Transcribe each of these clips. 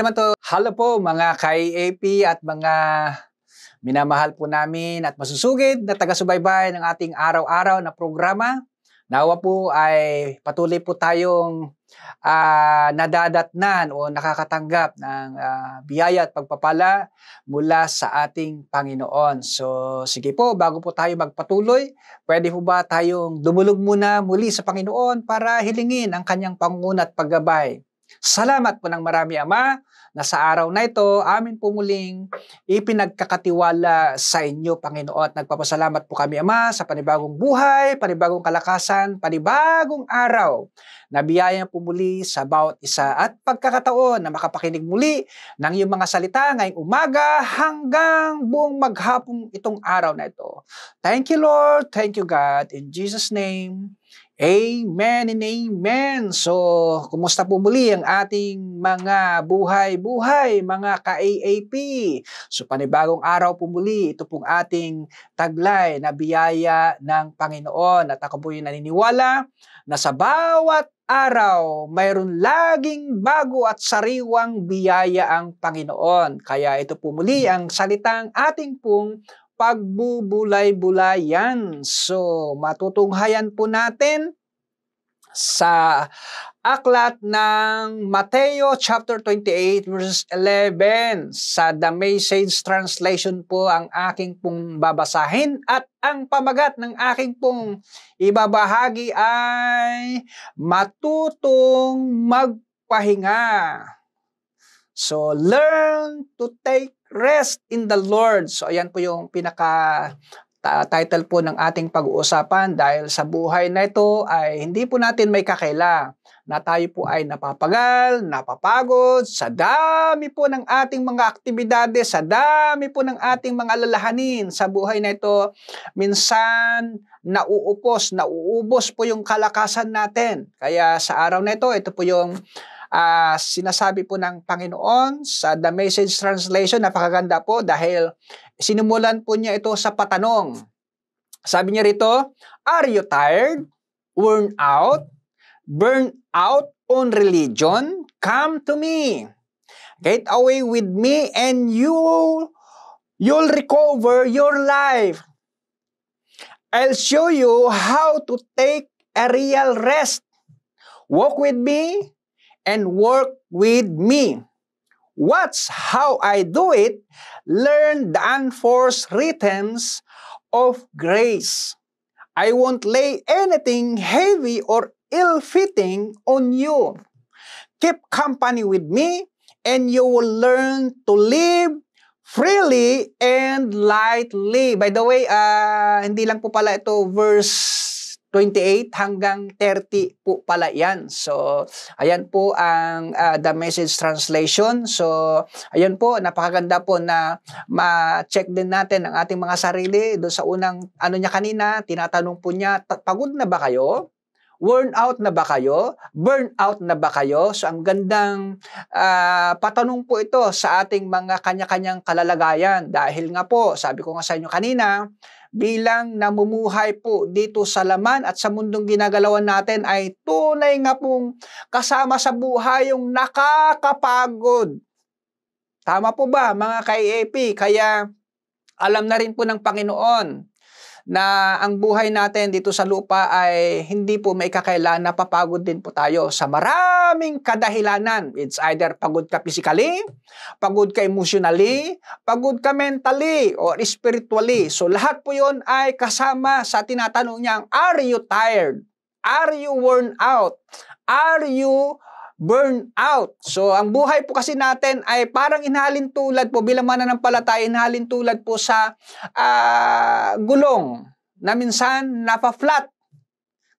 naman to, hello po mga ka-EAP at mga minamahal po namin at masusugid na taga-subaybay ng ating araw-araw na programa. Nawa po ay patuloy po tayong uh, nadadatnan o nakakatanggap ng uh, biyaya at pagpapala mula sa ating Panginoon. So sige po, bago po tayo magpatuloy, pwede po ba tayong dumulog muna muli sa Panginoon para hilingin ang kanyang panguna at paggabay? Salamat po ng marami, Ama, na sa araw na ito, amin po muling ipinagkakatiwala sa inyo, Panginoon. At nagpapasalamat po kami, Ama, sa panibagong buhay, panibagong kalakasan, panibagong araw na biyaya po muli sa bawat isa at pagkakataon na makapakinig muli ng iyong mga salita ngayong umaga hanggang buong maghapong itong araw na ito. Thank you, Lord. Thank you, God. In Jesus' name, Amen and amen. So, kumusta po muli ang ating mga buhay-buhay, mga ka-AAP? So, panibagong araw po muli, ito pong ating taglay na biyaya ng Panginoon. At ako po yung naniniwala na sa bawat araw, mayroon laging bago at sariwang biyaya ang Panginoon. Kaya ito po muli ang salitang ating pong pagbubulay-bulayan. So, matutunghayan po natin sa aklat ng Mateo chapter 28 verses 11 sa The Message Translation po ang aking pong babasahin at ang pamagat ng aking pong ibabahagi ay matutong magpahinga. So learn to take Rest in the Lord. So ayan po yung pinaka title po ng ating pag-uusapan dahil sa buhay na ito ay hindi po natin may kakila na tayo po ay napapagal, napapagod sa dami po ng ating mga aktibidades, sa dami po ng ating mga lalahanin sa buhay na ito. Minsan, nauupos, nauubos po yung kalakasan natin. Kaya sa araw na ito, ito po yung uh, sinasabi po ng Panginoon sa The Message Translation, napakaganda po dahil sinimulan po niya ito sa patanong. Sabi niya rito, Are you tired, worn out, burn out on religion? Come to me. Get away with me and you you'll recover your life. I'll show you how to take a real rest. Walk with me and work with me. Watch how I do it. Learn the unforced rhythms of grace. I won't lay anything heavy or ill-fitting on you. Keep company with me and you will learn to live freely and lightly. By the way, uh, hindi lang po pala ito verse 28 hanggang 30 po pala yan. So, ayan po ang uh, the message translation. So, ayan po, napakaganda po na ma-check din natin ang ating mga sarili doon sa unang ano niya kanina, tinatanong po niya, pagod na ba kayo? Worn out na ba kayo? Burn out na ba kayo? So ang gandang uh, patanong po ito sa ating mga kanya-kanyang kalalagayan dahil nga po, sabi ko nga sa inyo kanina, bilang namumuhay po dito sa laman at sa mundong ginagalawan natin ay tunay nga pong kasama sa buhay yung nakakapagod. Tama po ba mga ka-EAP? Kaya alam na rin po ng Panginoon na ang buhay natin dito sa lupa ay hindi po may kakailan na papagod din po tayo sa maraming kadahilanan. It's either pagod ka physically, pagod ka emotionally, pagod ka mentally, or spiritually. So lahat po yon ay kasama sa tinatanong niyang, are you tired? Are you worn out? Are you burn out. So, ang buhay po kasi natin ay parang inhalin tulad po, bilang mananampalataya, inhalin tulad po sa uh, gulong na minsan napa-flat.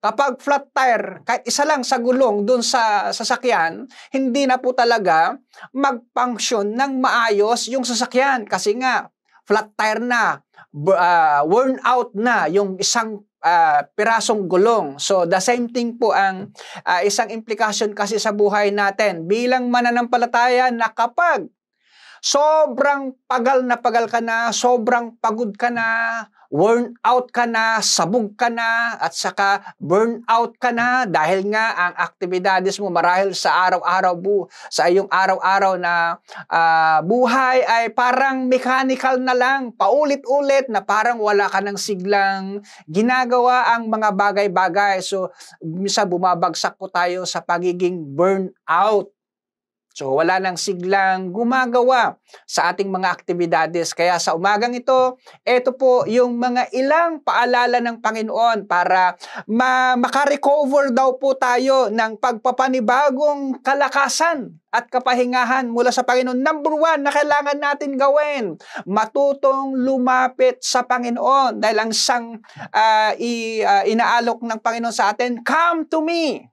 Kapag flat tire, kahit isa lang sa gulong dun sa sasakyan, hindi na po talaga mag-function ng maayos yung sasakyan kasi nga flat tire na, uh, worn out na yung isang uh, pirasong gulong. So the same thing po ang uh, isang implikasyon kasi sa buhay natin bilang mananampalataya na kapag sobrang pagal na pagal ka na, sobrang pagod ka na, worn out ka na, sabog ka na, at saka burn out ka na dahil nga ang aktibidades mo marahil sa araw-araw bu sa iyong araw-araw na uh, buhay ay parang mechanical na lang, paulit-ulit na parang wala ka ng siglang ginagawa ang mga bagay-bagay. So, minsan bumabagsak po tayo sa pagiging burn out So wala nang siglang gumagawa sa ating mga aktibidades. Kaya sa umagang ito, ito po yung mga ilang paalala ng Panginoon para ma- makarecover daw po tayo ng pagpapanibagong kalakasan at kapahingahan mula sa Panginoon. Number one na kailangan natin gawin, matutong lumapit sa Panginoon. Dahil ang sang uh, i, uh, inaalok ng Panginoon sa atin, come to me.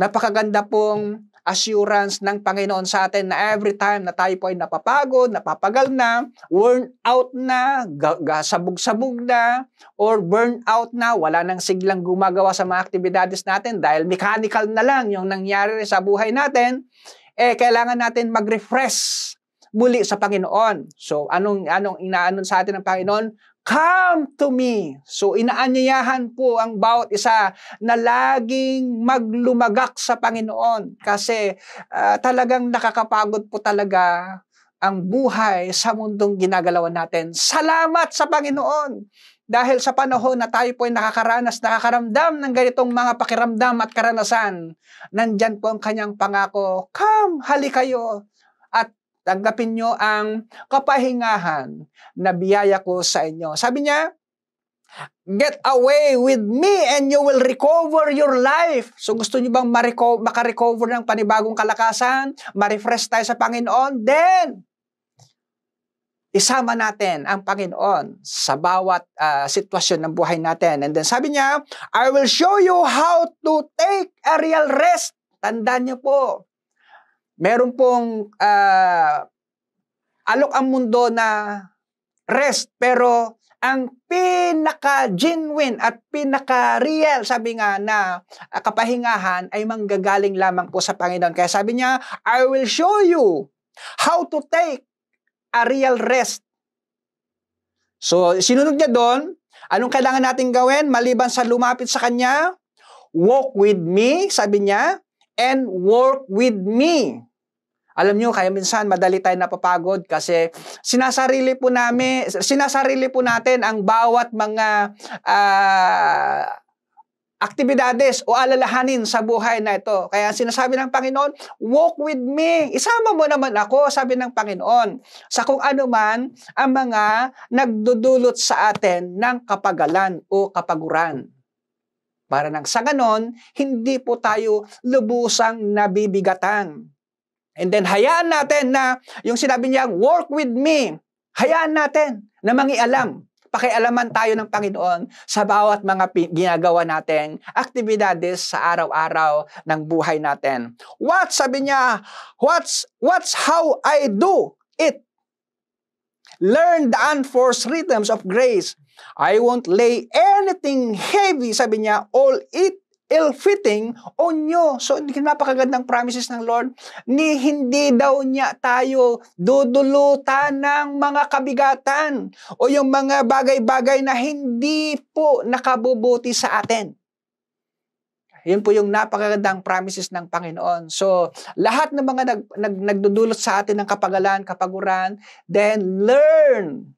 Napakaganda pong assurance ng Panginoon sa atin na every time na tayo po ay napapagod, napapagal na, worn out na, gasabog sabog na, or burn out na, wala nang siglang gumagawa sa mga activities natin dahil mechanical na lang yung nangyari sa buhay natin, eh kailangan natin mag-refresh muli sa Panginoon. So anong anong inaanon sa atin ng Panginoon? Come to me. So inaanyayahan po ang bawat isa na laging maglumagak sa Panginoon kasi uh, talagang nakakapagod po talaga ang buhay sa mundong ginagalawan natin. Salamat sa Panginoon! Dahil sa panahon na tayo po ay nakakaranas, nakakaramdam ng ganitong mga pakiramdam at karanasan, nandyan po ang kanyang pangako, Come, hali kayo Tanggapin nyo ang kapahingahan na biyaya ko sa inyo. Sabi niya, Get away with me and you will recover your life. So gusto niyo bang makarecover ng panibagong kalakasan? Ma-refresh tayo sa Panginoon? Then, isama natin ang Panginoon sa bawat uh, sitwasyon ng buhay natin. And then sabi niya, I will show you how to take a real rest. Tandaan niyo po, meron pong uh, alok ang mundo na rest pero ang pinaka-genuine at pinaka-real, sabi nga na ah, kapahingahan ay manggagaling lamang po sa Panginoon. Kaya sabi niya, I will show you how to take a real rest. So, sinunod niya doon, anong kailangan natin gawin maliban sa lumapit sa Kanya? Walk with me, sabi niya, and work with me. Alam nyo, kaya minsan madali tayo napapagod kasi sinasarili po namin, sinasarili po natin ang bawat mga uh, aktibidades o alalahanin sa buhay na ito. Kaya sinasabi ng Panginoon, walk with me. Isama mo naman ako, sabi ng Panginoon, sa kung ano man ang mga nagdudulot sa atin ng kapagalan o kapaguran. Para nang sa ganon, hindi po tayo lubusang nabibigatan. And then hayaan natin na yung sinabi niya, work with me. Hayaan natin na mangialam. Pakialaman tayo ng Panginoon sa bawat mga ginagawa natin, aktibidades sa araw-araw ng buhay natin. What, sabi niya, what's, what's how I do it. Learn the unforced rhythms of grace. I won't lay anything heavy, sabi niya, all it ill-fitting on you. So, napakagandang promises ng Lord ni hindi daw niya tayo dudulutan ng mga kabigatan o yung mga bagay-bagay na hindi po nakabubuti sa atin. Yun po yung napakagandang promises ng Panginoon. So, lahat ng mga nag, nag, nagdudulot sa atin ng kapagalan, kapaguran, then learn.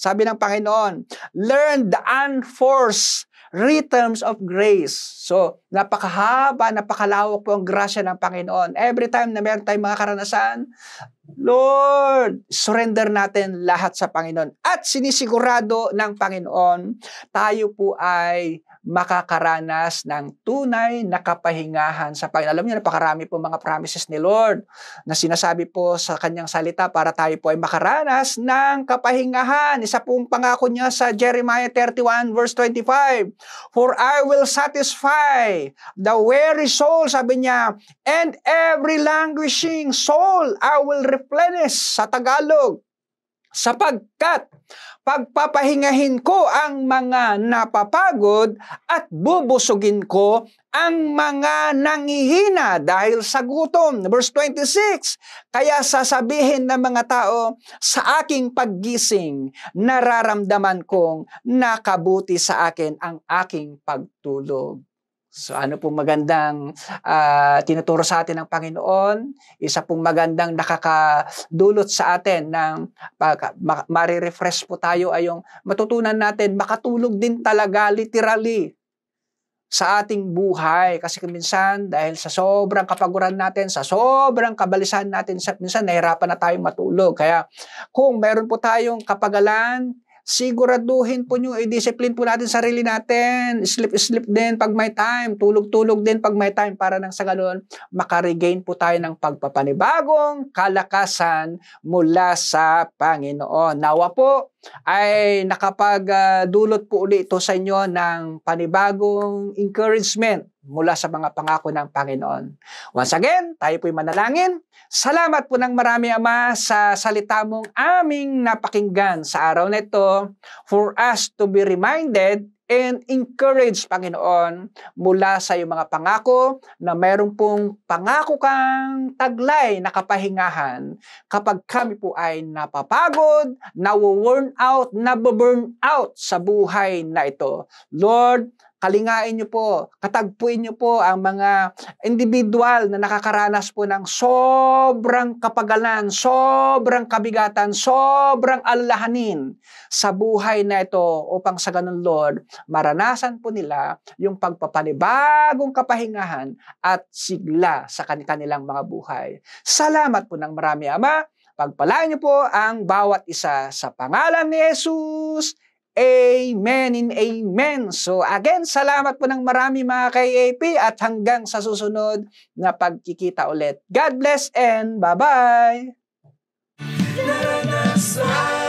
Sabi ng Panginoon, learn the unforced rhythms of grace. So, napakahaba, napakalawak po ang grasya ng Panginoon. Every time na meron tayong mga karanasan, Lord, surrender natin lahat sa Panginoon. At sinisigurado ng Panginoon, tayo po ay makakaranas ng tunay na kapahingahan sa Panginoon. Alam niyo, napakarami po mga promises ni Lord na sinasabi po sa kanyang salita para tayo po ay makaranas ng kapahingahan. Isa pong pangako niya sa Jeremiah 31 verse 25, For I will satisfy the weary soul, sabi niya, and every languishing soul I will replenish. Sa Tagalog, sapagkat pagpapahingahin ko ang mga napapagod at bubusugin ko ang mga nangihina dahil sa gutom. Verse 26, Kaya sasabihin ng mga tao, sa aking paggising, nararamdaman kong nakabuti sa akin ang aking pagtulog. So ano pong magandang uh, tinuturo sa atin ng Panginoon, isa pong magandang nakakadulot sa atin ng pag ma- marirefresh po tayo ay yung matutunan natin makatulog din talaga literally sa ating buhay. Kasi minsan, dahil sa sobrang kapaguran natin, sa sobrang kabalisan natin, minsan nahirapan na tayong matulog. Kaya kung meron po tayong kapagalan, siguraduhin po nyo, i-discipline po natin sarili natin. Sleep-sleep din pag may time. Tulog-tulog din pag may time para nang sa ganun, makaregain po tayo ng pagpapanibagong kalakasan mula sa Panginoon. Nawa po ay nakapagdulot po ulit ito sa inyo ng panibagong encouragement mula sa mga pangako ng Panginoon. Once again, tayo po'y manalangin. Salamat po ng marami, Ama, sa salita mong aming napakinggan sa araw na ito for us to be reminded and encouraged, Panginoon, mula sa iyong mga pangako na mayroong pong pangako kang taglay na kapahingahan kapag kami po ay napapagod, nawo-worn out, nababurn out sa buhay na ito. Lord, kalingain nyo po, katagpuin nyo po ang mga individual na nakakaranas po ng sobrang kapagalan, sobrang kabigatan, sobrang alalahanin sa buhay na ito upang sa ganun Lord, maranasan po nila yung pagpapanibagong kapahingahan at sigla sa kanilang mga buhay. Salamat po ng marami Ama. Pagpalaan niyo po ang bawat isa sa pangalan ni Jesus. Amen in Amen. So again, salamat po ng marami mga KAP at hanggang sa susunod na pagkikita ulit. God bless and bye-bye! Naranasan